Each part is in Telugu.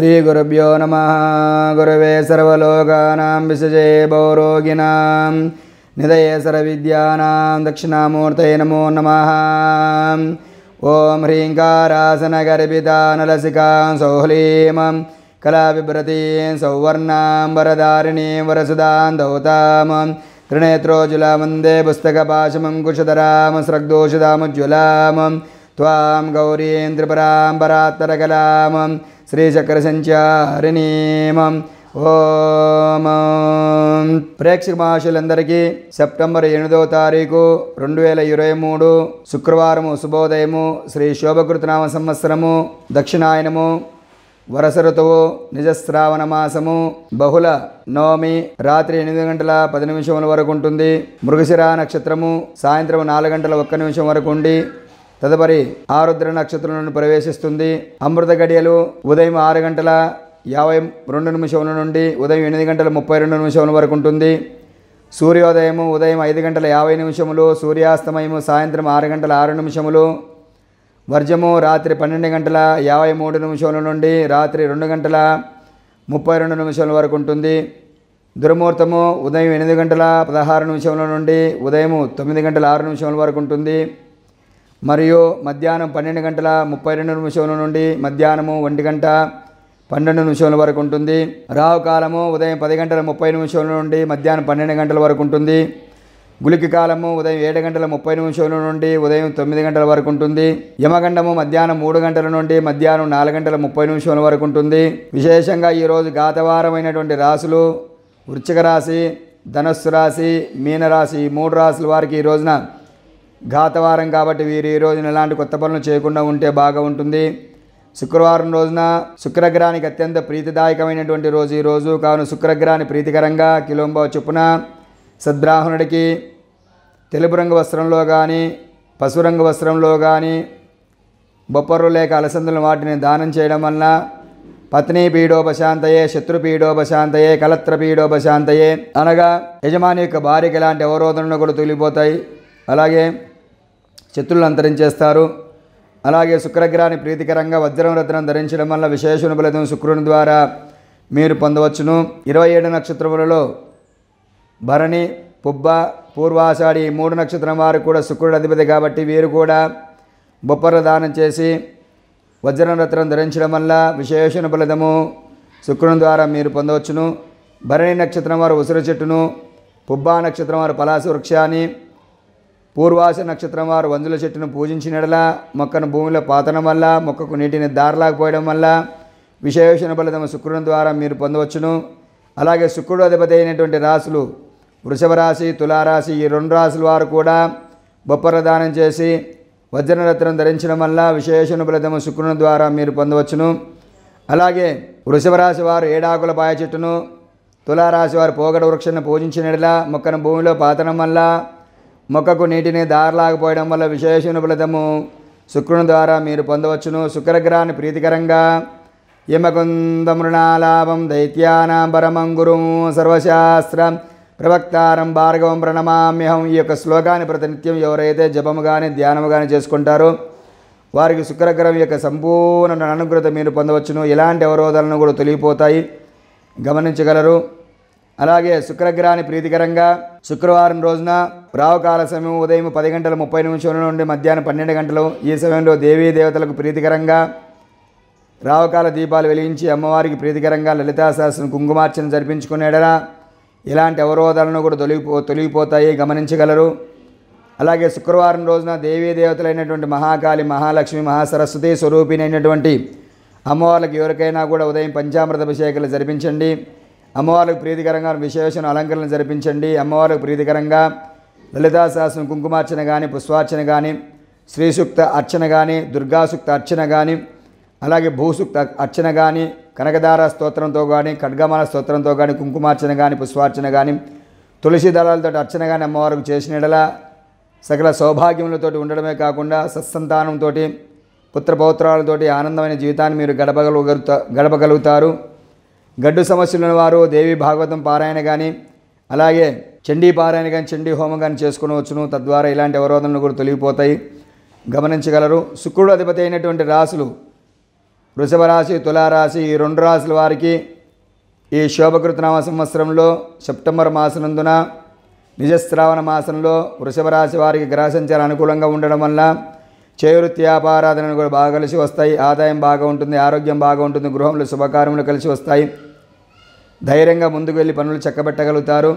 श्रीगुरुभ्यो नम गुरवे सर्वलोकानां विसजे भौरोगिणां निधये सर्वविद्यानां दक्षिणामूर्तये नमो नमः ॐ ह्रीङ्कारासनगर्भिता नलसिकां सौह्लीमं कलाविभ्रतीं सौवर्णां वरदारिणीं वरसुदां दौतामं त्रिनेत्रोज्ज्वलावन्दे पुस्तकपाशमं कुशधरां स्रग्दोषिदामुज्ज्वलामं त्वां गौरीं त्रिपुरां परात्तरकलामं శ్రీచక్ర మాం ఓ ప్రేక్షక మహాశులందరికీ సెప్టెంబర్ ఎనిమిదవ తారీఖు రెండు వేల ఇరవై మూడు శుక్రవారము శుభోదయము శ్రీ శోభకృతనామ సంవత్సరము దక్షిణాయనము వరస ఋతువు నిజశ్రావణ మాసము బహుళ నవమి రాత్రి ఎనిమిది గంటల పది నిమిషముల వరకు ఉంటుంది మృగశిరా నక్షత్రము సాయంత్రం నాలుగు గంటల ఒక్క నిమిషం వరకు ఉండి తదుపరి ఆరుద్ర నక్షత్రం ప్రవేశిస్తుంది అమృత గడియలు ఉదయం ఆరు గంటల యాభై రెండు నిమిషముల నుండి ఉదయం ఎనిమిది గంటల ముప్పై రెండు నిమిషముల వరకు ఉంటుంది సూర్యోదయము ఉదయం ఐదు గంటల యాభై నిమిషములు సూర్యాస్తమయము సాయంత్రం ఆరు గంటల ఆరు నిమిషములు వర్జము రాత్రి పన్నెండు గంటల యాభై మూడు నిమిషముల నుండి రాత్రి రెండు గంటల ముప్పై రెండు నిమిషముల వరకు ఉంటుంది దుర్ముహూర్తము ఉదయం ఎనిమిది గంటల పదహారు నిమిషముల నుండి ఉదయం తొమ్మిది గంటల ఆరు నిమిషముల వరకు ఉంటుంది మరియు మధ్యాహ్నం పన్నెండు గంటల ముప్పై రెండు నిమిషముల నుండి మధ్యాహ్నము ఒంటి గంట పన్నెండు నిమిషముల వరకు ఉంటుంది రావు కాలము ఉదయం పది గంటల ముప్పై నిమిషముల నుండి మధ్యాహ్నం పన్నెండు గంటల వరకు ఉంటుంది గులికి కాలము ఉదయం ఏడు గంటల ముప్పై నిమిషముల నుండి ఉదయం తొమ్మిది గంటల వరకు ఉంటుంది యమగండము మధ్యాహ్నం మూడు గంటల నుండి మధ్యాహ్నం నాలుగు గంటల ముప్పై నిమిషముల వరకు ఉంటుంది విశేషంగా ఈరోజు గాతవారమైనటువంటి రాసులు వృచ్చిక రాశి ధనస్సు రాశి మీనరాశి మూడు రాశుల వారికి ఈ రోజున ఘాతవారం కాబట్టి వీరు ఈ రోజున ఎలాంటి కొత్త పనులు చేయకుండా ఉంటే బాగా ఉంటుంది శుక్రవారం రోజున శుక్రగ్రహానికి అత్యంత ప్రీతిదాయకమైనటువంటి రోజు ఈ రోజు కావున శుక్రగ్రహాన్ని ప్రీతికరంగా కిలోంబ చొప్పున సద్బ్రాహ్మణుడికి తెలుపు రంగు వస్త్రంలో కానీ పసుపు రంగు వస్త్రంలో కానీ బొప్పర్లు లేక అలసందులు వాటిని దానం చేయడం వలన పత్ని పీడోపశాంతయే శత్రు పీడోపశాంతయే కలత్ర పీడోపశాంతయే అనగా యజమాని యొక్క భార్యకి ఎలాంటి అవరోధనలు కూడా తొలిపోతాయి అలాగే శత్రులు అంతరించేస్తారు అలాగే శుక్రగ్రహాన్ని ప్రీతికరంగా వజ్రం రత్నం ధరించడం వల్ల విశేషణ ఫలితం శుక్రుని ద్వారా మీరు పొందవచ్చును ఇరవై ఏడు నక్షత్రములలో భరణి పుబ్బ పూర్వాషాఢి ఈ మూడు నక్షత్రం వారు కూడా శుక్రుడు అధిపతి కాబట్టి వీరు కూడా బొప్పర దానం చేసి వజ్రం రత్నం ధరించడం వల్ల విశేషణ ఫలితము శుక్రుని ద్వారా మీరు పొందవచ్చును భరణి నక్షత్రం వారు ఉసిరి చెట్టును పుబ్బా నక్షత్రం వారు పలాస వృక్షాన్ని పూర్వాస నక్షత్రం వారు వంజుల చెట్టును పూజించినడలా మొక్కను భూమిలో పాతడం వల్ల మొక్కకు నీటిని దారలాకపోయడం వల్ల విశేషణ బలితమ శుక్రుని ద్వారా మీరు పొందవచ్చును అలాగే శుక్రుడు అధిపతి అయినటువంటి రాసులు వృషభ రాశి తులారాశి ఈ రెండు రాసుల వారు కూడా బొప్పర దానం చేసి వజ్రరత్నం ధరించడం వల్ల విశేషణ బలితమ శుక్రుని ద్వారా మీరు పొందవచ్చును అలాగే వృషభ రాశి వారు ఏడాకుల పాయ చెట్టును తులారాశి వారు పోగడ వృక్షాన్ని పూజించినట్లా మొక్కను భూమిలో పాతడం వల్ల మొక్కకు నీటిని దారలాగపోయడం వల్ల విశేషణ ఫలితము శుక్రుని ద్వారా మీరు పొందవచ్చును శుక్రగ్రహాన్ని ప్రీతికరంగా యమకుందమృణాలాభం దైత్యానాం పరమం గురుం సర్వశాస్త్రం ప్రవక్తారం భార్గవం ప్రణమామ్యహం ఈ యొక్క శ్లోకాన్ని ప్రతినిత్యం ఎవరైతే జపము కానీ ధ్యానము కానీ చేసుకుంటారో వారికి శుక్రగ్రహం యొక్క సంపూర్ణ అనుగ్రత మీరు పొందవచ్చును ఇలాంటి అవరోధాలను కూడా తెలియపోతాయి గమనించగలరు అలాగే శుక్రగ్రహాన్ని ప్రీతికరంగా శుక్రవారం రోజున రావుకాల సమయం ఉదయం పది గంటల ముప్పై నిమిషం నుండి మధ్యాహ్నం పన్నెండు గంటలు ఈ సమయంలో దేవీ దేవతలకు ప్రీతికరంగా రావుకాల దీపాలు వెలిగించి అమ్మవారికి ప్రీతికరంగా లలితాశాస్త్రం కుంకుమార్చన జరిపించుకునేడరా ఇలాంటి అవరోధాలను కూడా తొలగిపో తొలగిపోతాయి గమనించగలరు అలాగే శుక్రవారం రోజున దేవీ దేవతలైనటువంటి మహాకాళి మహాలక్ష్మి మహాసరస్వతి స్వరూపిణి అయినటువంటి అమ్మవార్లకు ఎవరికైనా కూడా ఉదయం పంచామృత అభిషేకాలు జరిపించండి అమ్మవారికి ప్రీతికరంగా విశేషం అలంకరణ జరిపించండి అమ్మవారికి ప్రీతికరంగా లలితాశాసనం కుంకుమార్చన కానీ పుష్పార్చన కానీ శ్రీసూక్త అర్చన కానీ దుర్గాసూక్త అర్చన కానీ అలాగే భూసూక్త అర్చన కానీ కనకదార స్తోత్రంతో కానీ ఖడ్గమాల స్తోత్రంతో కానీ కుంకుమార్చన కానీ పుష్పార్చన కానీ తులసి దళాలతో అర్చన కానీ అమ్మవారికి చేసిన ఎడల సకల సౌభాగ్యములతో ఉండడమే కాకుండా సత్సంతానంతో పుత్రపౌత్రాలతోటి ఆనందమైన జీవితాన్ని మీరు గడపగలుగుతారు గడపగలుగుతారు గడ్డు సమస్యలు వారు దేవి భాగవతం పారాయణ కానీ అలాగే చండీ పారాయణ కానీ చండీ హోమం కానీ చేసుకునవచ్చును తద్వారా ఇలాంటి అవరోధనలు కూడా తొలగిపోతాయి గమనించగలరు శుక్రుడు అధిపతి అయినటువంటి రాసులు వృషభ రాశి తులారాశి ఈ రెండు రాశుల వారికి ఈ శోభకృతనామ సంవత్సరంలో సెప్టెంబర్ మాసనందున నిజశ్రావణ మాసంలో వృషభ రాశి వారికి గ్రహ సంచారం అనుకూలంగా ఉండడం వల్ల చేవృత్తి వ్యాపారాధనలు కూడా బాగా కలిసి వస్తాయి ఆదాయం బాగా ఉంటుంది ఆరోగ్యం బాగా ఉంటుంది గృహంలో శుభకార్యములు కలిసి వస్తాయి ధైర్యంగా ముందుకు వెళ్ళి పనులు చక్కబెట్టగలుగుతారు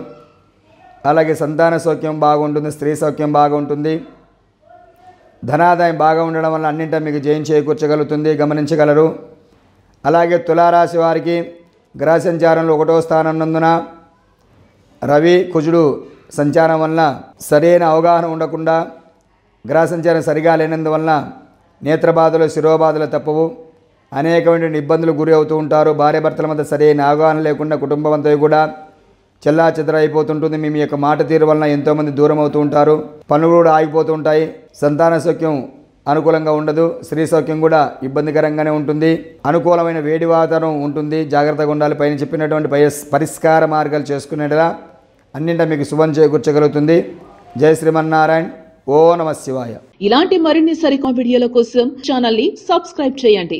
అలాగే సంతాన సౌఖ్యం బాగుంటుంది స్త్రీ సౌఖ్యం బాగుంటుంది ధనాదాయం బాగా ఉండడం వల్ల అన్నింటా మీకు జయం చేకూర్చగలుగుతుంది గమనించగలరు అలాగే తులారాశి వారికి గ్రహ సంచారంలో ఒకటో స్థానం నందున రవి కుజుడు సంచారం వల్ల సరైన అవగాహన ఉండకుండా గ్రహ సంచారం సరిగా లేనందువల్ల నేత్రబాధలు శిరోబాధలు తప్పవు అనేకమైన ఇబ్బందులు గురి అవుతూ ఉంటారు భర్తల మధ్య సరైన అవగాహన లేకుండా కుటుంబం అంతా కూడా చెల్లా అయిపోతుంటుంది మీ యొక్క మాట తీరు వలన ఎంతోమంది దూరం అవుతూ ఉంటారు పనులు కూడా ఆగిపోతూ ఉంటాయి సంతాన సౌఖ్యం అనుకూలంగా ఉండదు స్త్రీ సౌఖ్యం కూడా ఇబ్బందికరంగానే ఉంటుంది అనుకూలమైన వేడి వాతావరణం ఉంటుంది జాగ్రత్తగా ఉండాలి పైన చెప్పినటువంటి పరిష్కార మార్గాలు చేసుకునేలా అన్నింటా మీకు శుభం చేకూర్చగలుగుతుంది జయ శ్రీమన్నారాయణ ఓ నమ శివాయ ఇలాంటి మరిన్ని సరికా వీడియోల కోసం ఛానల్ని సబ్స్క్రైబ్ చేయండి